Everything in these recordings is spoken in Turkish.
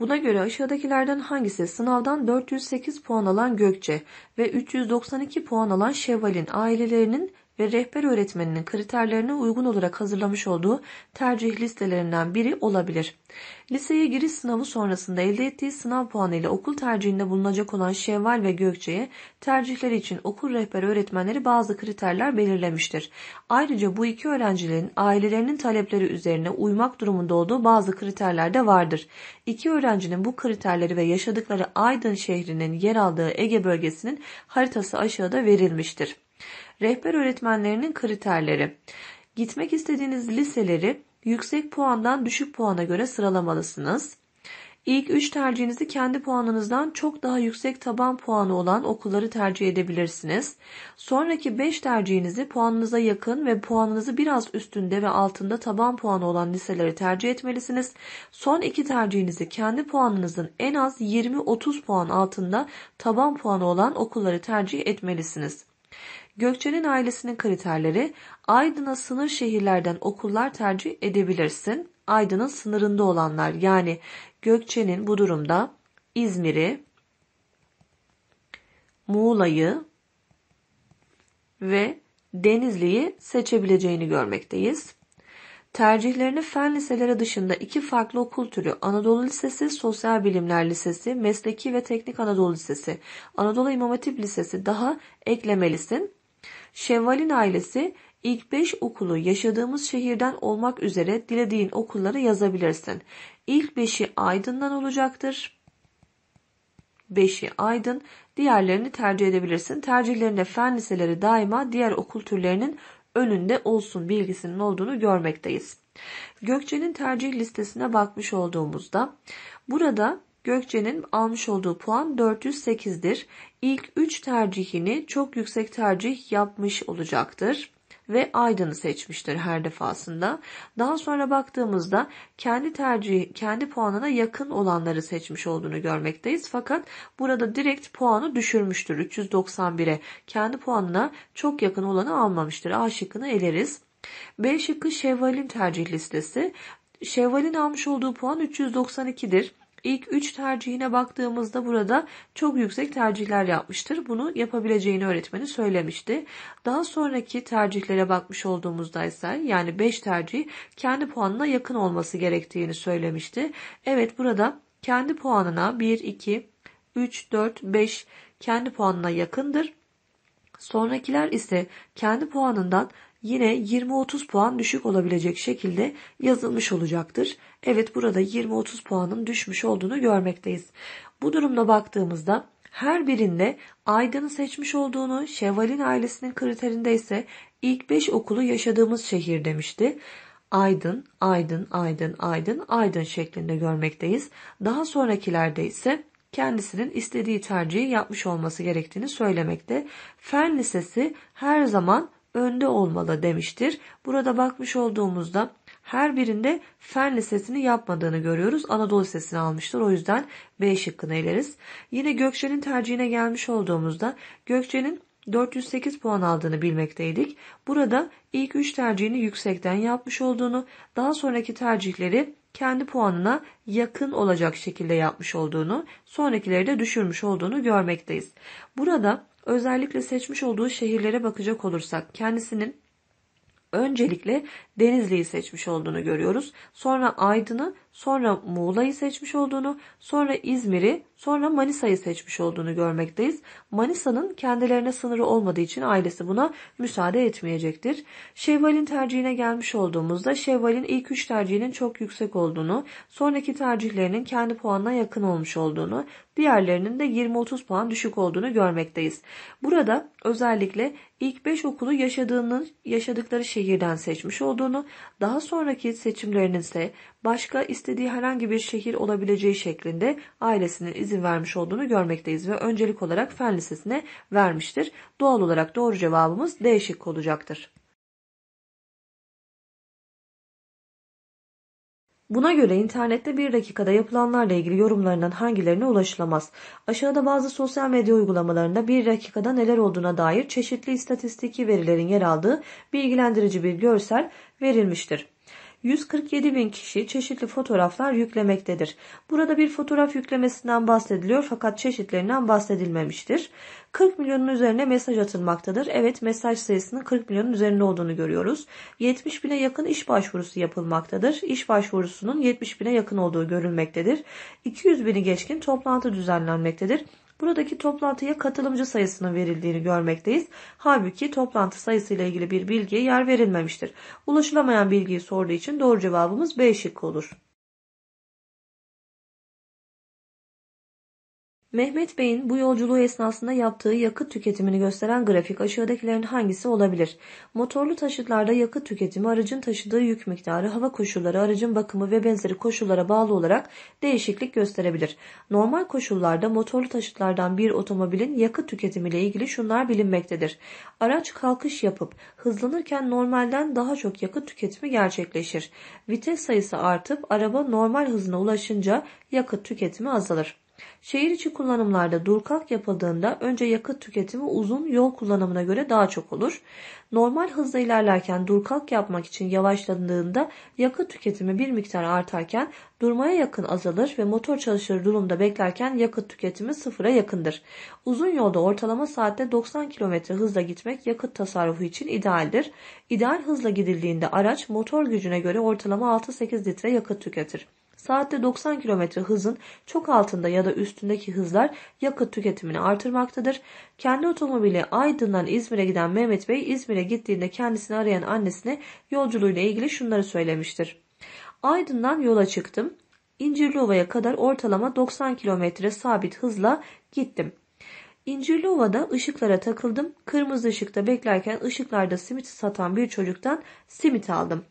Buna göre aşağıdakilerden hangisi sınavdan 408 puan alan Gökçe ve 392 puan alan Şevval'in ailelerinin ve rehber öğretmeninin kriterlerine uygun olarak hazırlamış olduğu tercih listelerinden biri olabilir. Liseye giriş sınavı sonrasında elde ettiği sınav puanı ile okul tercihinde bulunacak olan Şevval ve Gökçe'ye tercihleri için okul rehber öğretmenleri bazı kriterler belirlemiştir. Ayrıca bu iki öğrencilerin ailelerinin talepleri üzerine uymak durumunda olduğu bazı kriterler de vardır. İki öğrencinin bu kriterleri ve yaşadıkları Aydın şehrinin yer aldığı Ege bölgesinin haritası aşağıda verilmiştir. Rehber öğretmenlerinin kriterleri. Gitmek istediğiniz liseleri yüksek puandan düşük puana göre sıralamalısınız. İlk 3 tercihinizi kendi puanınızdan çok daha yüksek taban puanı olan okulları tercih edebilirsiniz. Sonraki 5 tercihinizi puanınıza yakın ve puanınızı biraz üstünde ve altında taban puanı olan liseleri tercih etmelisiniz. Son 2 tercihinizi kendi puanınızın en az 20-30 puan altında taban puanı olan okulları tercih etmelisiniz. Gökçen'in ailesinin kriterleri Aydın'a sınır şehirlerden okullar tercih edebilirsin. Aydın'ın sınırında olanlar yani Gökçen'in bu durumda İzmir'i, Muğla'yı ve Denizli'yi seçebileceğini görmekteyiz. Tercihlerini fen liseleri dışında iki farklı okul türü Anadolu Lisesi, Sosyal Bilimler Lisesi, Mesleki ve Teknik Anadolu Lisesi, Anadolu İmam Hatip Lisesi daha eklemelisin. Şevval'in ailesi ilk 5 okulu yaşadığımız şehirden olmak üzere dilediğin okulları yazabilirsin. İlk 5'i Aydın'dan olacaktır. 5'i Aydın, diğerlerini tercih edebilirsin. Tercihlerinde fen liseleri daima diğer okul türlerinin önünde olsun bilgisinin olduğunu görmekteyiz. Gökçe'nin tercih listesine bakmış olduğumuzda burada Gökçe'nin almış olduğu puan 408'dir. İlk 3 tercihini çok yüksek tercih yapmış olacaktır ve Aydın'ı seçmiştir her defasında. Daha sonra baktığımızda kendi tercihi, kendi puanına yakın olanları seçmiş olduğunu görmekteyiz. Fakat burada direkt puanı düşürmüştür 391'e. Kendi puanına çok yakın olanı almamıştır. A şıkkını eleriz. B şıkkı Şevval'in tercih listesi. Şevval'in almış olduğu puan 392'dir ilk 3 tercihine baktığımızda burada çok yüksek tercihler yapmıştır. Bunu yapabileceğini öğretmeni söylemişti. Daha sonraki tercihlere bakmış olduğumuzda ise yani 5 tercih kendi puanına yakın olması gerektiğini söylemişti. Evet burada kendi puanına 1, 2, 3, 4, 5 kendi puanına yakındır. Sonrakiler ise kendi puanından yine 20-30 puan düşük olabilecek şekilde yazılmış olacaktır. Evet burada 20-30 puanın düşmüş olduğunu görmekteyiz. Bu durumda baktığımızda her birinde Aydın'ı seçmiş olduğunu, Şevval'in ailesinin kriterinde ise ilk 5 okulu yaşadığımız şehir demişti. Aydın, Aydın, Aydın, Aydın, Aydın şeklinde görmekteyiz. Daha sonrakilerde ise kendisinin istediği tercihi yapmış olması gerektiğini söylemekte. Fen Lisesi her zaman önde olmalı demiştir. Burada bakmış olduğumuzda her birinde fen lisesini yapmadığını görüyoruz. Anadolu lisesini almıştır. O yüzden B şıkkını eleriz. Yine Gökçe'nin tercihine gelmiş olduğumuzda Gökçe'nin 408 puan aldığını bilmekteydik. Burada ilk 3 tercihini yüksekten yapmış olduğunu, daha sonraki tercihleri kendi puanına yakın olacak şekilde yapmış olduğunu, sonrakileri de düşürmüş olduğunu görmekteyiz. Burada Özellikle seçmiş olduğu şehirlere bakacak olursak kendisinin öncelikle Denizli'yi seçmiş olduğunu görüyoruz. Sonra Aydın'ı sonra Muğla'yı seçmiş olduğunu, sonra İzmir'i, sonra Manisa'yı seçmiş olduğunu görmekteyiz. Manisa'nın kendilerine sınırı olmadığı için ailesi buna müsaade etmeyecektir. Şevval'in tercihine gelmiş olduğumuzda Şevval'in ilk üç tercihinin çok yüksek olduğunu, sonraki tercihlerinin kendi puanına yakın olmuş olduğunu, diğerlerinin de 20-30 puan düşük olduğunu görmekteyiz. Burada özellikle ilk 5 okulu yaşadığının, yaşadıkları şehirden seçmiş olduğunu, daha sonraki seçimlerinin ise başka istediği herhangi bir şehir olabileceği şeklinde ailesinin izin vermiş olduğunu görmekteyiz ve öncelik olarak Fen Lisesi'ne vermiştir. Doğal olarak doğru cevabımız değişik olacaktır. Buna göre internette bir dakikada yapılanlarla ilgili yorumlarından hangilerine ulaşılamaz? Aşağıda bazı sosyal medya uygulamalarında bir dakikada neler olduğuna dair çeşitli istatistiki verilerin yer aldığı bilgilendirici bir görsel verilmiştir. 147 bin kişi çeşitli fotoğraflar yüklemektedir. Burada bir fotoğraf yüklemesinden bahsediliyor fakat çeşitlerinden bahsedilmemiştir. 40 milyonun üzerine mesaj atılmaktadır. Evet mesaj sayısının 40 milyonun üzerinde olduğunu görüyoruz. 70 bine yakın iş başvurusu yapılmaktadır. İş başvurusunun 70 bine yakın olduğu görülmektedir. 200 bini geçkin toplantı düzenlenmektedir. Buradaki toplantıya katılımcı sayısının verildiğini görmekteyiz. Halbuki toplantı sayısı ile ilgili bir bilgiye yer verilmemiştir. Ulaşılamayan bilgiyi sorduğu için doğru cevabımız B şıkkı olur. Mehmet Bey'in bu yolculuğu esnasında yaptığı yakıt tüketimini gösteren grafik aşağıdakilerin hangisi olabilir? Motorlu taşıtlarda yakıt tüketimi aracın taşıdığı yük miktarı, hava koşulları, aracın bakımı ve benzeri koşullara bağlı olarak değişiklik gösterebilir. Normal koşullarda motorlu taşıtlardan bir otomobilin yakıt tüketimiyle ilgili şunlar bilinmektedir. Araç kalkış yapıp hızlanırken normalden daha çok yakıt tüketimi gerçekleşir. Vites sayısı artıp araba normal hızına ulaşınca yakıt tüketimi azalır. Şehir içi kullanımlarda dur yapıldığında önce yakıt tüketimi uzun yol kullanımına göre daha çok olur. Normal hızla ilerlerken dur yapmak için yavaşlandığında yakıt tüketimi bir miktar artarken durmaya yakın azalır ve motor çalışır durumda beklerken yakıt tüketimi sıfıra yakındır. Uzun yolda ortalama saatte 90 km hızla gitmek yakıt tasarrufu için idealdir. İdeal hızla gidildiğinde araç motor gücüne göre ortalama 6-8 litre yakıt tüketir. Saatte 90 km hızın çok altında ya da üstündeki hızlar yakıt tüketimini artırmaktadır. Kendi otomobili Aydın'dan İzmir'e giden Mehmet Bey İzmir'e gittiğinde kendisini arayan annesine yolculuğuyla ilgili şunları söylemiştir. Aydın'dan yola çıktım. İncirliova'ya kadar ortalama 90 km sabit hızla gittim. İncirliova'da ışıklara takıldım. Kırmızı ışıkta beklerken ışıklarda simit satan bir çocuktan simit aldım.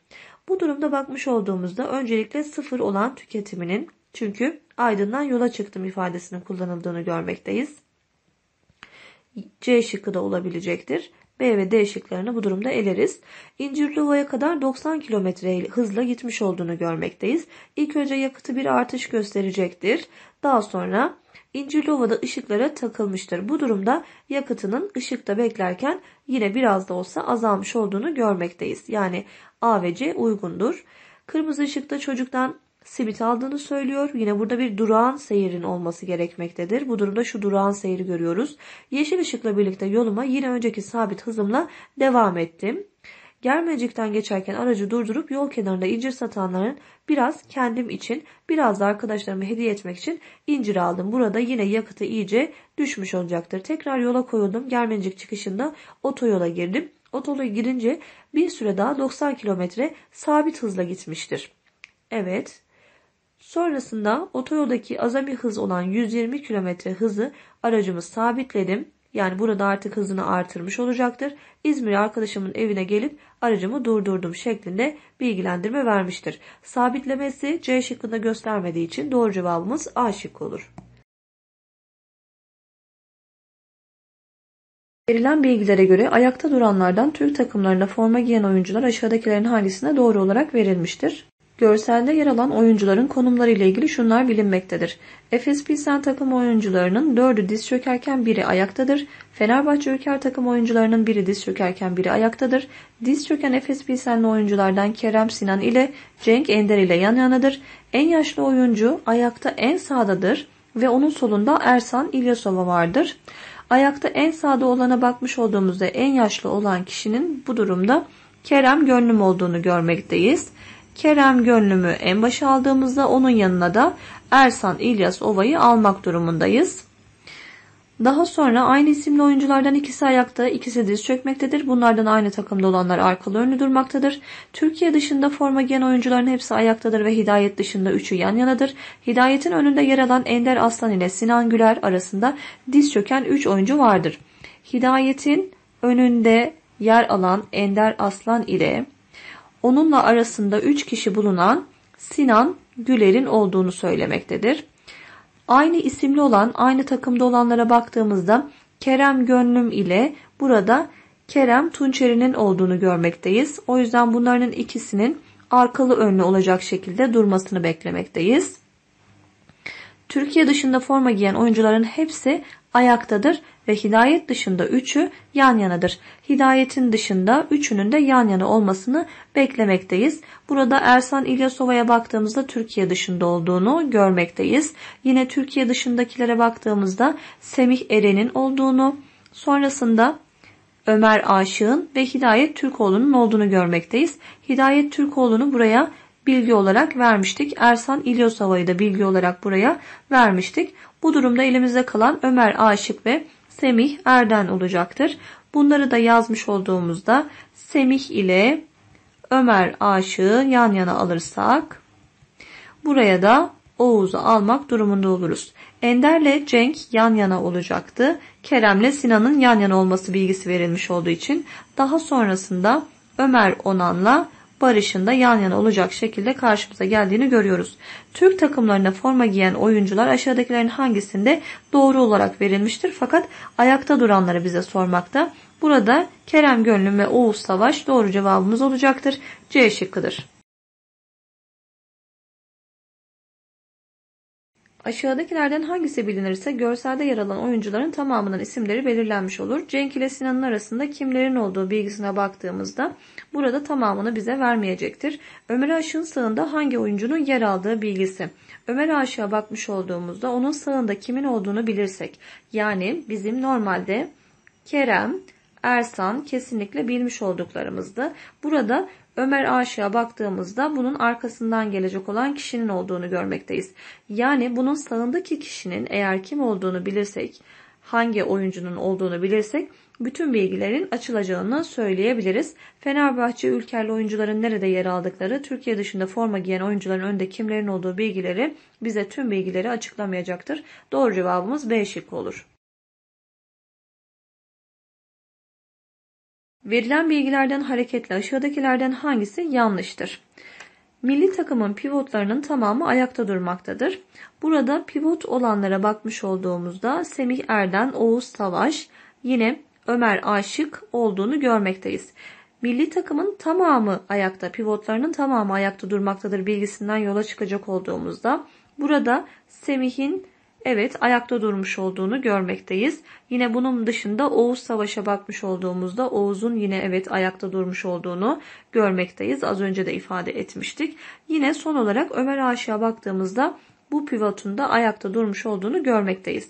Bu durumda bakmış olduğumuzda öncelikle sıfır olan tüketiminin çünkü aydından yola çıktım ifadesinin kullanıldığını görmekteyiz. C şıkkı da olabilecektir. B ve D şıklarını bu durumda eleriz. İncirlova'ya kadar 90 km hızla gitmiş olduğunu görmekteyiz. İlk önce yakıtı bir artış gösterecektir. Daha sonra İncirlova'da ışıklara takılmıştır. Bu durumda yakıtının ışıkta beklerken yine biraz da olsa azalmış olduğunu görmekteyiz. Yani A ve C uygundur. Kırmızı ışıkta çocuktan simit aldığını söylüyor. Yine burada bir durağan seyirin olması gerekmektedir. Bu durumda şu durağan seyri görüyoruz. Yeşil ışıkla birlikte yoluma yine önceki sabit hızımla devam ettim. Germecik'ten geçerken aracı durdurup yol kenarında incir satanların biraz kendim için biraz da arkadaşlarıma hediye etmek için incir aldım. Burada yine yakıtı iyice düşmüş olacaktır. Tekrar yola koyuldum. Germecik çıkışında otoyola girdim. Otoyola girince bir süre daha 90 kilometre sabit hızla gitmiştir. Evet Sonrasında otoyoldaki azami hız olan 120 km hızı aracımı sabitledim. Yani burada artık hızını artırmış olacaktır. İzmir arkadaşımın evine gelip aracımı durdurdum şeklinde bilgilendirme vermiştir. Sabitlemesi C şıkkında göstermediği için doğru cevabımız A şıkkı olur. Verilen bilgilere göre ayakta duranlardan Türk takımlarına forma giyen oyuncular aşağıdakilerin hangisine doğru olarak verilmiştir? Görselde yer alan oyuncuların konumları ile ilgili şunlar bilinmektedir. Efes Pilsen takım oyuncularının dördü diz çökerken biri ayaktadır. Fenerbahçe Ülker takım oyuncularının biri diz çökerken biri ayaktadır. Diz çöken Efes Pilsenli oyunculardan Kerem Sinan ile Cenk Ender ile yan yanadır. En yaşlı oyuncu ayakta en sağdadır ve onun solunda Ersan İlyasova vardır. Ayakta en sağda olana bakmış olduğumuzda en yaşlı olan kişinin bu durumda Kerem Gönlüm olduğunu görmekteyiz. Kerem Gönlüm'ü en başa aldığımızda onun yanına da Ersan İlyas Ova'yı almak durumundayız. Daha sonra aynı isimli oyunculardan ikisi ayakta, ikisi diz çökmektedir. Bunlardan aynı takımda olanlar arkalı önlü durmaktadır. Türkiye dışında forma giyen oyuncuların hepsi ayaktadır ve Hidayet dışında üçü yan yanadır. Hidayet'in önünde yer alan Ender Aslan ile Sinan Güler arasında diz çöken 3 oyuncu vardır. Hidayet'in önünde yer alan Ender Aslan ile onunla arasında 3 kişi bulunan Sinan Güler'in olduğunu söylemektedir. Aynı isimli olan, aynı takımda olanlara baktığımızda Kerem Gönlüm ile burada Kerem Tunçeri'nin olduğunu görmekteyiz. O yüzden bunların ikisinin arkalı önlü olacak şekilde durmasını beklemekteyiz. Türkiye dışında forma giyen oyuncuların hepsi ayaktadır ve hidayet dışında üçü yan yanadır. Hidayetin dışında üçünün de yan yana olmasını beklemekteyiz. Burada Ersan İlyasova'ya baktığımızda Türkiye dışında olduğunu görmekteyiz. Yine Türkiye dışındakilere baktığımızda Semih Eren'in olduğunu, sonrasında Ömer Aşık'ın ve Hidayet Türkoğlu'nun olduğunu görmekteyiz. Hidayet Türkoğlu'nu buraya bilgi olarak vermiştik. Ersan İlyosova'yı da bilgi olarak buraya vermiştik. Bu durumda elimizde kalan Ömer Aşık ve Semih Erden olacaktır. Bunları da yazmış olduğumuzda Semih ile Ömer aşığı yan yana alırsak buraya da Oğuz'u almak durumunda oluruz. Ender'le Cenk yan yana olacaktı. Kerem'le Sinan'ın yan yana olması bilgisi verilmiş olduğu için daha sonrasında Ömer Onan'la barışında yan yana olacak şekilde karşımıza geldiğini görüyoruz. Türk takımlarına forma giyen oyuncular aşağıdakilerin hangisinde doğru olarak verilmiştir fakat ayakta duranları bize sormakta. Burada Kerem Gönlüm ve Oğuz Savaş doğru cevabımız olacaktır. C şıkkıdır. Aşağıdakilerden hangisi bilinirse görselde yer alan oyuncuların tamamının isimleri belirlenmiş olur. Cenk ile Sinan'ın arasında kimlerin olduğu bilgisine baktığımızda burada tamamını bize vermeyecektir. Ömer Aşık'ın sağında hangi oyuncunun yer aldığı bilgisi. Ömer Aşık'a bakmış olduğumuzda onun sağında kimin olduğunu bilirsek. Yani bizim normalde Kerem, Ersan kesinlikle bilmiş olduklarımızdı. Burada Ömer Aşık'a baktığımızda bunun arkasından gelecek olan kişinin olduğunu görmekteyiz. Yani bunun sağındaki kişinin eğer kim olduğunu bilirsek, hangi oyuncunun olduğunu bilirsek bütün bilgilerin açılacağını söyleyebiliriz. Fenerbahçe ülkerli oyuncuların nerede yer aldıkları, Türkiye dışında forma giyen oyuncuların önde kimlerin olduğu bilgileri bize tüm bilgileri açıklamayacaktır. Doğru cevabımız B şıkkı olur. Verilen bilgilerden hareketle aşağıdakilerden hangisi yanlıştır? Milli takımın pivotlarının tamamı ayakta durmaktadır. Burada pivot olanlara bakmış olduğumuzda Semih Erden, Oğuz Savaş, yine Ömer Aşık olduğunu görmekteyiz. Milli takımın tamamı ayakta, pivotlarının tamamı ayakta durmaktadır bilgisinden yola çıkacak olduğumuzda burada Semih'in evet ayakta durmuş olduğunu görmekteyiz. Yine bunun dışında Oğuz Savaş'a bakmış olduğumuzda Oğuz'un yine evet ayakta durmuş olduğunu görmekteyiz. Az önce de ifade etmiştik. Yine son olarak Ömer Aşık'a baktığımızda bu pivotun da ayakta durmuş olduğunu görmekteyiz.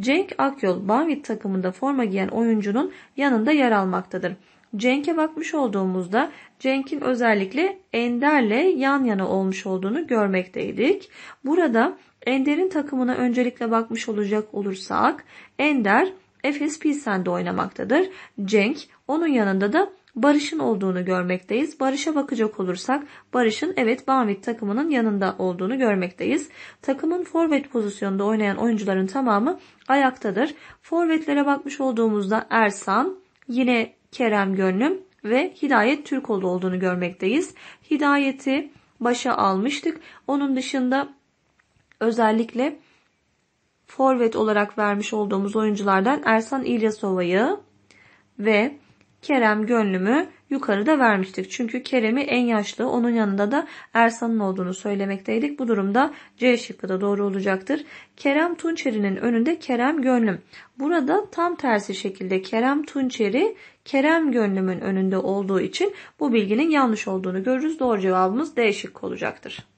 Cenk Akyol Banvit takımında forma giyen oyuncunun yanında yer almaktadır. Cenk'e bakmış olduğumuzda Cenk'in özellikle Ender'le yan yana olmuş olduğunu görmekteydik. Burada Ender'in takımına öncelikle bakmış olacak olursak Ender Efes Pilsen'de oynamaktadır. Cenk onun yanında da Barış'ın olduğunu görmekteyiz. Barış'a bakacak olursak Barış'ın evet Banvit takımının yanında olduğunu görmekteyiz. Takımın forvet pozisyonunda oynayan oyuncuların tamamı ayaktadır. Forvetlere bakmış olduğumuzda Ersan, yine Kerem Gönlüm ve Hidayet Türkoğlu olduğunu görmekteyiz. Hidayet'i başa almıştık. Onun dışında özellikle forvet olarak vermiş olduğumuz oyunculardan Ersan İlyasova'yı ve Kerem Gönlüm'ü yukarıda vermiştik. Çünkü Kerem'i en yaşlı, onun yanında da Ersan'ın olduğunu söylemekteydik. Bu durumda C şıkkı da doğru olacaktır. Kerem Tunçeri'nin önünde Kerem Gönlüm. Burada tam tersi şekilde Kerem Tunçeri, Kerem Gönlüm'ün önünde olduğu için bu bilginin yanlış olduğunu görürüz. Doğru cevabımız D şıkkı olacaktır.